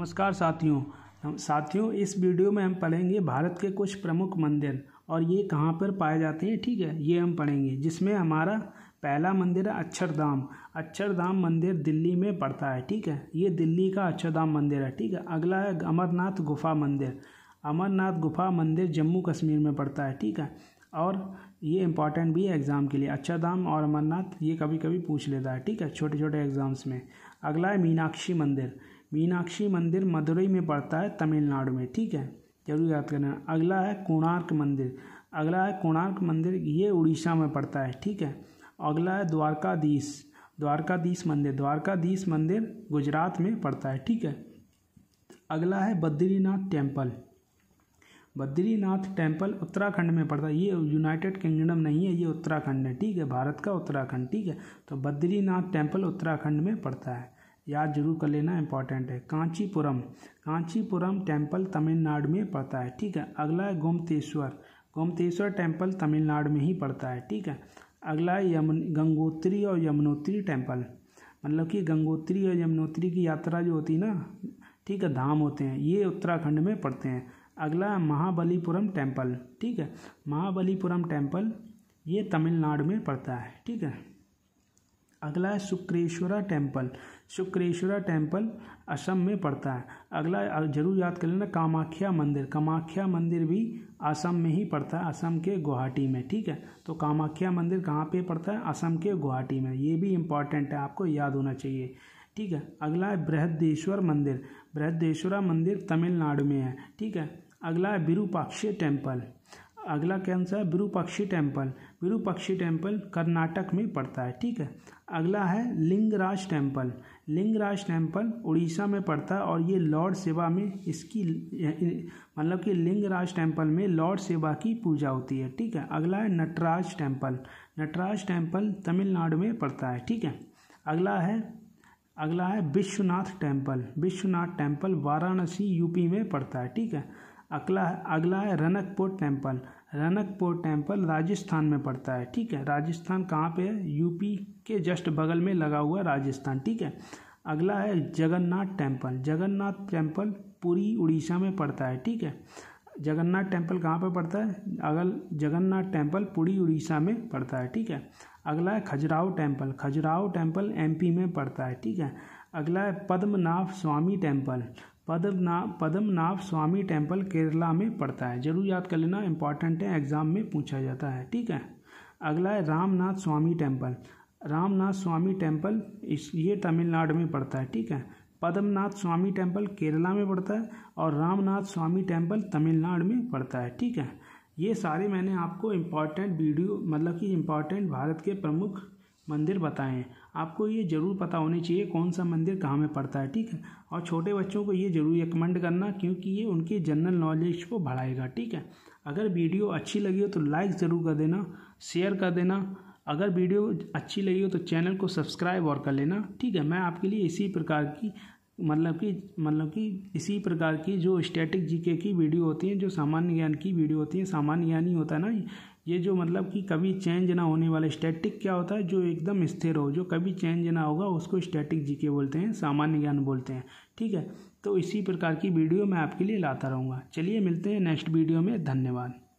नमस्कार साथियों साथियों इस वीडियो में हम पढ़ेंगे भारत के कुछ प्रमुख मंदिर और ये कहाँ पर पाए जाते हैं ठीक है ये हम पढ़ेंगे जिसमें हमारा पहला मंदिर है अक्षरधाम अक्षरधाम मंदिर दिल्ली में पड़ता है ठीक है ये दिल्ली का अक्षरधाम मंदिर है ठीक है अगला है अमरनाथ गुफा मंदिर अमरनाथ गुफा मंदिर जम्मू कश्मीर में पड़ता है ठीक है और ये इंपॉर्टेंट भी है एग्ज़ाम के लिए अक्षरधाम और अमरनाथ ये कभी कभी पूछ लेता है ठीक है छोटे छोटे एग्ज़ाम्स में अगला है मीनाक्षी मंदिर मीनाक्षी मंदिर मदुरई में पड़ता है तमिलनाडु में ठीक है जरूर याद करना अगला है कोणार्क मंदिर अगला है कोणार्क मंदिर ये उड़ीसा में पड़ता है ठीक है अगला है द्वारकाधीश द्वारकाधीश मंदिर द्वारकाधीश मंदिर गुजरात में पड़ता है ठीक है अगला है बद्रीनाथ टेम्पल बद्रीनाथ टेम्पल उत्तराखंड में पड़ता है ये यूनाइटेड किंगडम नहीं है ये उत्तराखंड है ठीक है भारत का उत्तराखंड ठीक है तो बद्रीनाथ टेम्पल उत्तराखंड में पड़ता है याद जरूर कर लेना इंपॉर्टेंट है कांचीपुरम कांचीपुरम टेम्पल तमिलनाडु में पड़ता है ठीक है अगला है गोमतेश्वर गोमतेश्वर टेम्पल तमिलनाडु में ही पड़ता है ठीक है अगला है यमुन गंगोत्री और यमुनोत्री टेम्पल मतलब कि गंगोत्री और यमुनोत्री की यात्रा जो होती है ना ठीक है धाम होते हैं ये उत्तराखंड में पड़ते हैं अगला है महाबलीपुरम टेम्पल ठीक है महाबलीपुरम टेम्पल ये तमिलनाडु में पड़ता है ठीक है अगला है शुक्रेश्वरा टेम्पल शुक्रेश्वरा टेम्पल असम में पड़ता है अगला जरूर याद कर लेना कामाख्या मंदिर कामाख्या मंदिर भी असम में ही पड़ता है असम के गुवाहाटी में ठीक है तो कामाख्या मंदिर कहाँ पे पड़ता है असम के गुवाहाटी में ये भी इम्पॉर्टेंट है आपको याद होना चाहिए ठीक है अगला है बृहदेश्वर मंदिर बृहदेश्वरा मंदिर तमिलनाडु में है ठीक है अगला है विरूपाक्ष टेम्पल अगला क्या है विरूपक्षी टेम्पल विरूपक्षी टेम्पल कर्नाटक में पड़ता है ठीक है अगला है लिंगराज टेम्पल लिंगराज टेम्पल उड़ीसा में पड़ता है और ये लॉर्ड सेवा में इसकी मतलब कि लिंगराज टेम्पल में लॉर्ड सेवा की पूजा होती है ठीक है अगला है नटराज टेम्पल नटराज टेम्पल तमिलनाडु में पड़ता है ठीक है अगला है अगला है Vishwanath temple Vishwanath temple Varanasi UP में पड़ता है ठीक है अगला अगला है रनकपुर टेम्पल रनकपुर टेम्पल राजस्थान में पड़ता है ठीक है राजस्थान कहाँ पे है यूपी के जस्ट बगल में लगा हुआ राजस्थान ठीक है अगला है जगन्नाथ टेम्पल जगन्नाथ टेम्पल पूरी उड़ीसा में पड़ता है ठीक है जगन्नाथ टेम्पल कहाँ पर पड़ता है अगल जगन्नाथ टेम्पल पूरी उड़ीसा में पड़ता है ठीक है अगला है Khajuraho temple Khajuraho temple MP में पड़ता है ठीक है अगला है पद्मनाभ स्वामी टेम्पल पदम पद्मनाभ पद्मनाभ स्वामी टेम्पल केरला में पड़ता है जरूर याद कर लेना इंपॉर्टेंट है एग्जाम में पूछा जाता है ठीक है अगला है रामनाथ स्वामी टेम्पल रामनाथ स्वामी टेम्पल इस ये तमिलनाडु में पड़ता है ठीक है पद्मनाथ स्वामी टेम्पल केरला में पड़ता है और रामनाथ स्वामी टेम्पल तमिलनाडु में पड़ता है ठीक है ये सारे मैंने आपको इम्पॉर्टेंट वीडियो मतलब कि इम्पॉर्टेंट भारत के प्रमुख मंदिर बताएं आपको ये ज़रूर पता होने चाहिए कौन सा मंदिर कहाँ में पड़ता है ठीक है और छोटे बच्चों को ये ज़रूर रिकमेंड करना क्योंकि ये उनके जनरल नॉलेज को बढ़ाएगा ठीक है अगर वीडियो अच्छी लगी हो तो लाइक ज़रूर कर देना शेयर कर देना अगर वीडियो अच्छी लगी हो तो चैनल को सब्सक्राइब और कर लेना ठीक है मैं आपके लिए इसी प्रकार की मतलब कि मतलब कि इसी प्रकार की जो स्टैटिक जीके की वीडियो होती हैं जो सामान्य ज्ञान की वीडियो होती हैं सामान्य ज्ञान ही होता है ना ये जो मतलब कि कभी चेंज ना होने वाला स्टैटिक क्या होता है जो एकदम स्थिर हो जो कभी चेंज ना होगा उसको स्टैटिक जीके बोलते हैं सामान्य ज्ञान बोलते हैं ठीक है तो इसी प्रकार की वीडियो मैं आपके लिए लाता रहूँगा चलिए मिलते हैं नेक्स्ट वीडियो में धन्यवाद